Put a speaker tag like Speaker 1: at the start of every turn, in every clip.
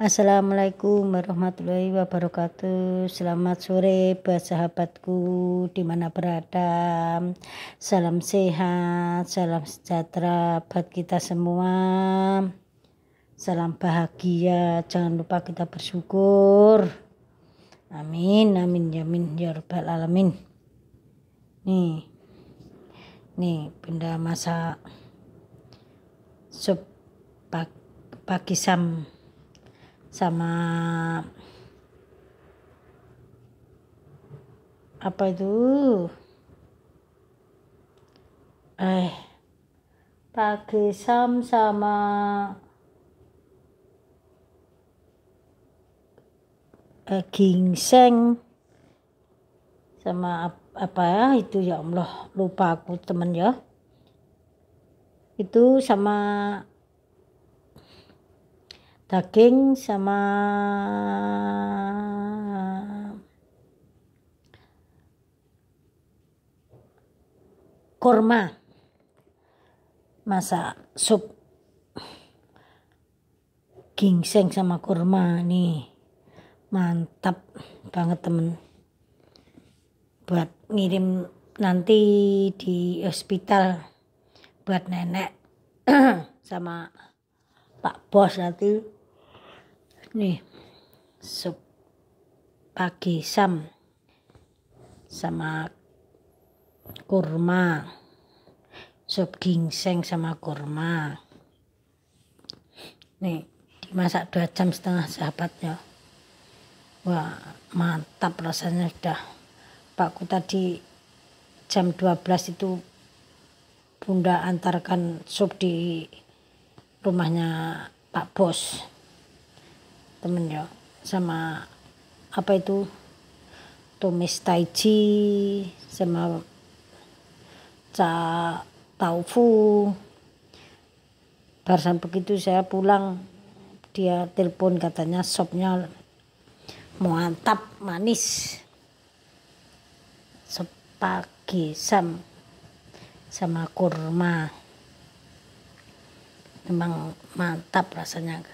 Speaker 1: Assalamualaikum warahmatullahi wabarakatuh Selamat sore buat sahabatku dimana berada Salam sehat, salam sejahtera buat kita semua Salam bahagia, jangan lupa kita bersyukur Amin, amin, jamin, ya, ya rabbal alamin Nih, nih benda masa sup pagi sam sama apa itu eh pagi sam sama eh, ginseng sama apa ya itu ya Allah lupa aku temen ya itu sama daging sama kurma masa sup gingseng sama kurma nih mantap banget temen buat ngirim nanti di hospital buat nenek sama pak bos nanti nih sup pagi sam sama kurma sup gingseng sama kurma nih dimasak dua jam setengah sahabat ya wah mantap rasanya sudah pakku tadi jam 12 itu bunda antarkan sup di rumahnya pak bos temen ya sama apa itu tumis taiji sama ca taufu barusan begitu saya pulang dia telepon katanya sopnya mau mantap manis sop pagi sam sama kurma memang mantap rasanya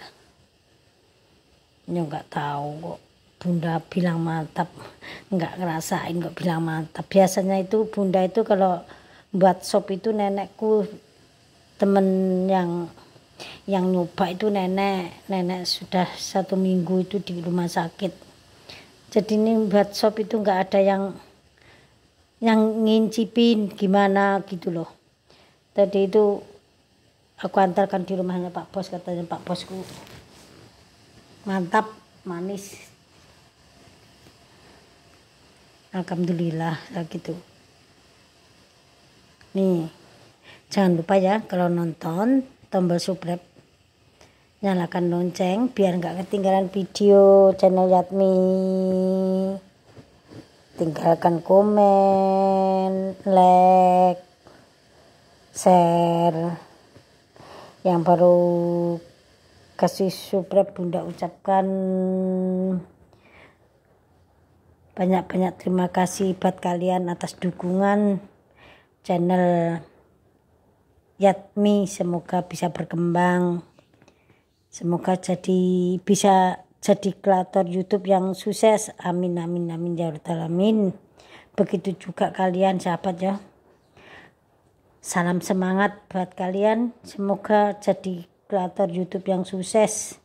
Speaker 1: nyo nggak tahu kok bunda bilang mantap nggak ngerasain kok bilang mantap biasanya itu bunda itu kalau buat sop itu nenekku temen yang yang nyoba itu nenek nenek sudah satu minggu itu di rumah sakit jadi ini buat sop itu nggak ada yang yang ngincipin gimana gitu loh tadi itu aku antarkan di rumahnya Pak Bos katanya Pak Bosku mantap manis Alhamdulillah ya gitu nih jangan lupa ya kalau nonton tombol subscribe nyalakan lonceng biar nggak ketinggalan video channel Yatmi tinggalkan komen like share yang baru kasih supra bunda ucapkan banyak-banyak terima kasih buat kalian atas dukungan channel Yatmi semoga bisa berkembang semoga jadi bisa jadi kreator YouTube yang sukses amin amin amin ya rabbal alamin begitu juga kalian sahabat ya salam semangat buat kalian semoga jadi kreator YouTube yang sukses.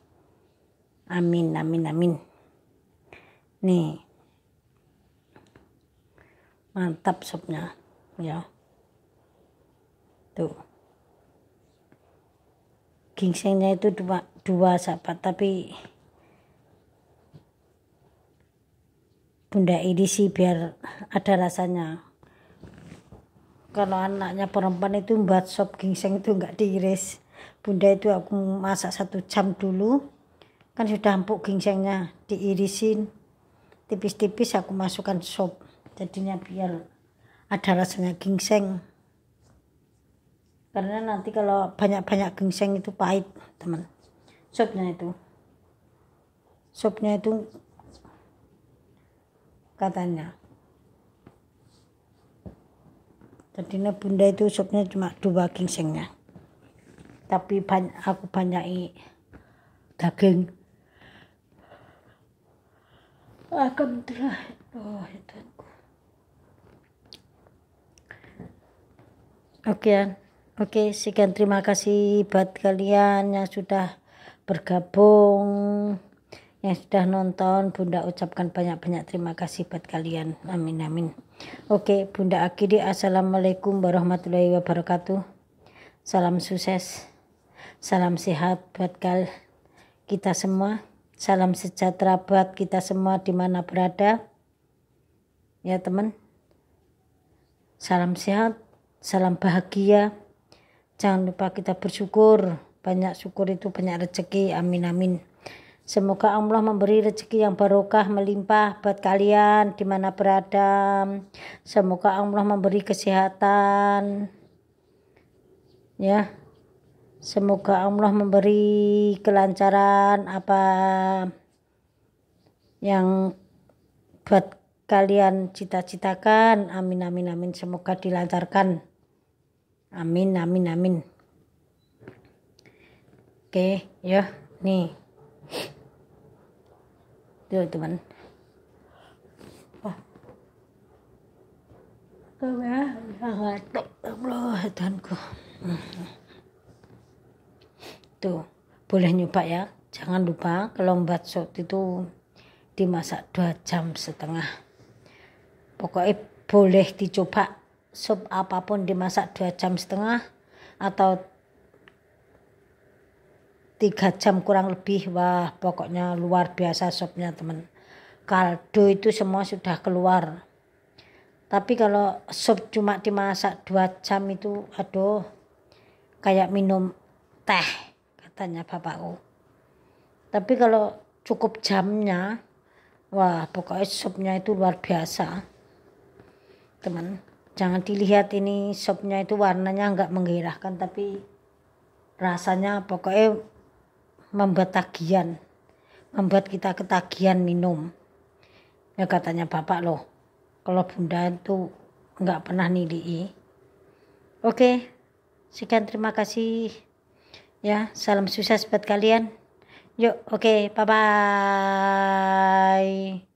Speaker 1: Amin, amin, amin. Nih. Mantap sopnya, ya. Tuh. Gingsengnya itu dua, dua sahabat, tapi Bunda ini sih biar ada rasanya. Kalau anaknya perempuan itu buat sop gingseng itu nggak diiris bunda itu aku masak satu jam dulu kan sudah empuk gingsengnya diirisin tipis-tipis aku masukkan sop jadinya biar ada rasanya gingseng karena nanti kalau banyak-banyak gingseng itu pahit teman sopnya itu sopnya itu katanya jadinya bunda itu sopnya cuma dua gingsengnya tapi banyak, aku banyak daging Aku oh, itu ya aku oke okay. oke okay, sekian terima kasih buat kalian yang sudah bergabung yang sudah nonton Bunda ucapkan banyak-banyak terima kasih buat kalian amin amin oke Bunda Akidi Assalamualaikum warahmatullahi wabarakatuh salam sukses Salam sehat buat kita semua. Salam sejahtera buat kita semua di mana berada. Ya teman. Salam sehat, salam bahagia. Jangan lupa kita bersyukur. Banyak syukur itu banyak rezeki. Amin amin. Semoga Allah memberi rezeki yang barokah melimpah buat kalian di mana berada. Semoga Allah memberi kesehatan. Ya, Semoga Allah memberi kelancaran apa yang buat kalian cita-citakan. Amin, amin, amin. Semoga dilancarkan. Amin, amin, amin. Oke, ya, nih. Tuh, teman. Wah. Oh, ya, ya, Allah, tuh boleh nyoba ya jangan lupa kalau sot itu dimasak dua jam setengah pokoknya boleh dicoba sup apapun dimasak dua jam setengah atau tiga jam kurang lebih wah pokoknya luar biasa supnya teman kaldu itu semua sudah keluar tapi kalau sup cuma dimasak dua jam itu aduh kayak minum teh katanya bapakku tapi kalau cukup jamnya wah pokoknya sopnya itu luar biasa teman jangan dilihat ini sopnya itu warnanya nggak menggairahkan tapi rasanya pokoknya membuat tagihan membuat kita ketagihan minum ya katanya bapak loh kalau bunda itu nggak pernah nilai oke sekian terima kasih ya salam sukses buat kalian yuk oke okay, bye bye